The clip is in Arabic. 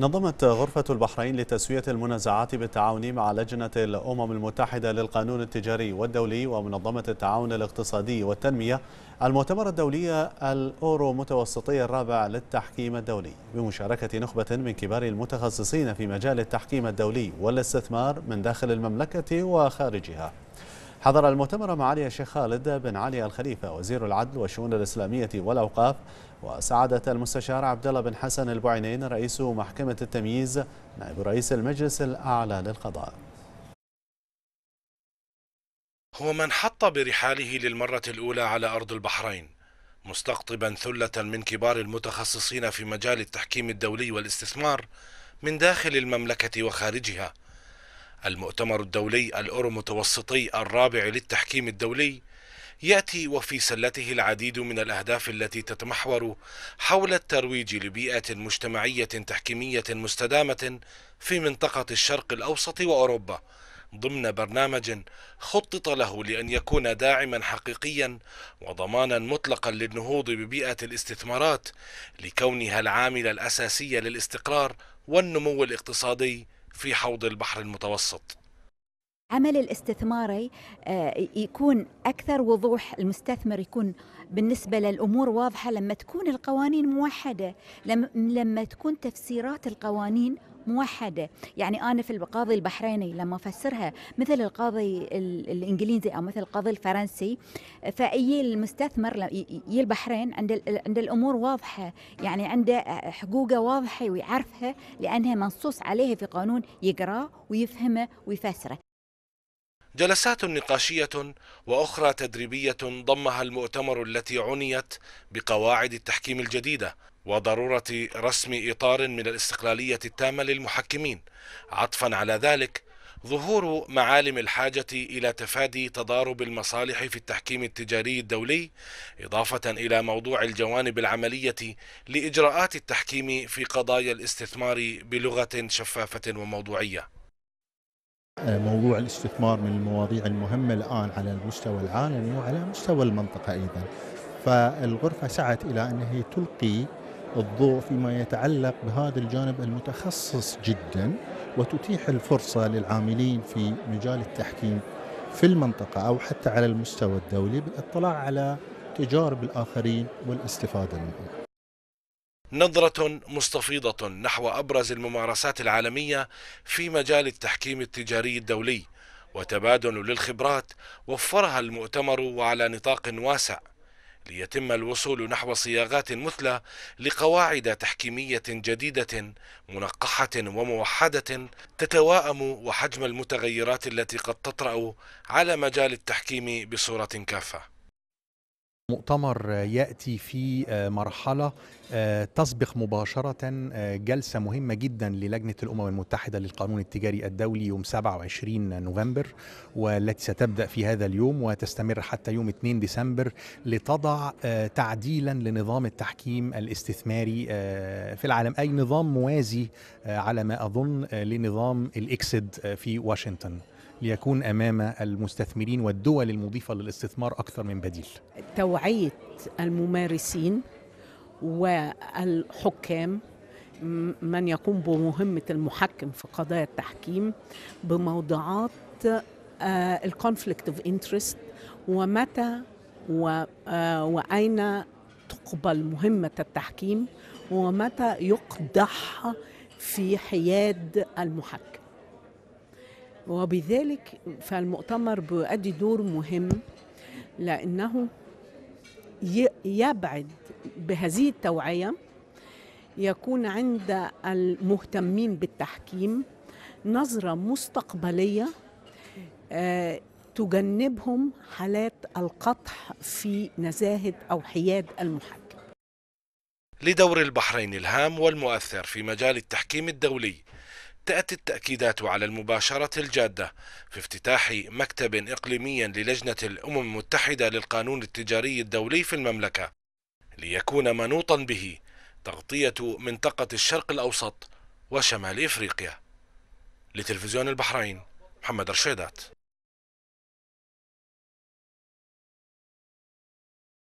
نظمت غرفة البحرين لتسوية المنازعات بالتعاون مع لجنة الأمم المتحدة للقانون التجاري والدولي ومنظمة التعاون الاقتصادي والتنمية المؤتمر الدولي الأورو متوسطي الرابع للتحكيم الدولي بمشاركة نخبة من كبار المتخصصين في مجال التحكيم الدولي والاستثمار من داخل المملكة وخارجها حضر المؤتمر معالي الشيخ خالد بن علي الخليفة وزير العدل والشؤون الإسلامية والأوقاف وسعادة المستشار عبد الله بن حسن البعينين رئيس محكمة التمييز نائب رئيس المجلس الأعلى للقضاء هو من حط برحاله للمرة الأولى على أرض البحرين مستقطبا ثلة من كبار المتخصصين في مجال التحكيم الدولي والاستثمار من داخل المملكة وخارجها المؤتمر الدولي الأورو متوسطي الرابع للتحكيم الدولي يأتي وفي سلته العديد من الأهداف التي تتمحور حول الترويج لبيئة مجتمعية تحكيمية مستدامة في منطقة الشرق الأوسط وأوروبا ضمن برنامج خطط له لأن يكون داعما حقيقيا وضمانا مطلقا للنهوض ببيئة الاستثمارات لكونها العامل الأساسي للاستقرار والنمو الاقتصادي في حوض البحر المتوسط عمل الاستثماري آه، يكون اكثر وضوح المستثمر يكون بالنسبه للامور واضحه لما تكون القوانين موحده لما تكون تفسيرات القوانين موحده يعني انا في القاضي البحريني لما افسرها مثل القاضي الانجليزي او مثل القاضي الفرنسي فاي المستثمر يي البحرين عند عند الامور واضحه يعني عنده حقوقه واضحه ويعرفها لانها منصوص عليها في قانون يقراه ويفهمه ويفسره جلسات نقاشية وأخرى تدريبية ضمها المؤتمر التي عنيت بقواعد التحكيم الجديدة وضرورة رسم إطار من الاستقلالية التامة للمحكمين عطفا على ذلك ظهور معالم الحاجة إلى تفادي تضارب المصالح في التحكيم التجاري الدولي إضافة إلى موضوع الجوانب العملية لإجراءات التحكيم في قضايا الاستثمار بلغة شفافة وموضوعية آه، موضوع الاستثمار من المواضيع المهمة الآن على المستوى العالمي وعلى مستوى المنطقة أيضا فالغرفة سعت إلى أن هي تلقي الضوء فيما يتعلق بهذا الجانب المتخصص جدا وتتيح الفرصة للعاملين في مجال التحكيم في المنطقة أو حتى على المستوى الدولي بالاطلاع على تجارب الآخرين والاستفادة منهم نظرة مستفيضة نحو أبرز الممارسات العالمية في مجال التحكيم التجاري الدولي وتبادل للخبرات وفرها المؤتمر وعلى نطاق واسع ليتم الوصول نحو صياغات مثلى لقواعد تحكيمية جديدة منقحة وموحدة تتواءم وحجم المتغيرات التي قد تطرأ على مجال التحكيم بصورة كافة مؤتمر ياتي في آه، مرحله آه، تسبق مباشره آه، جلسه مهمه جدا للجنه الامم المتحده للقانون التجاري الدولي يوم 27 نوفمبر والتي ستبدا في هذا اليوم وتستمر حتى يوم 2 ديسمبر لتضع تعديلا لنظام التحكيم الاستثماري في العالم اي نظام موازي على ما اظن لنظام الاكسد في واشنطن ليكون امام المستثمرين والدول المضيفه للاستثمار اكثر من بديل توعيه الممارسين والحكام من يقوم بمهمه المحكم في قضايا التحكيم بموضوعات الكونفليكت اوف انترست ومتى آه، واين تقبل مهمه التحكيم ومتى يقدح في حياد المحكم وبذلك فالمؤتمر بيؤدي دور مهم لأنه يبعد بهذه التوعية يكون عند المهتمين بالتحكيم نظرة مستقبلية آه، تجنبهم حالات القطح في نزاهة أو حياد المحكم لدور البحرين الهام والمؤثر في مجال التحكيم الدولي تأتي التأكيدات على المباشرة الجادة في افتتاح مكتب إقليمي للجنة الأمم المتحدة للقانون التجاري الدولي في المملكة ليكون منوطا به تغطية منطقة الشرق الأوسط وشمال إفريقيا لتلفزيون البحرين محمد رشيدات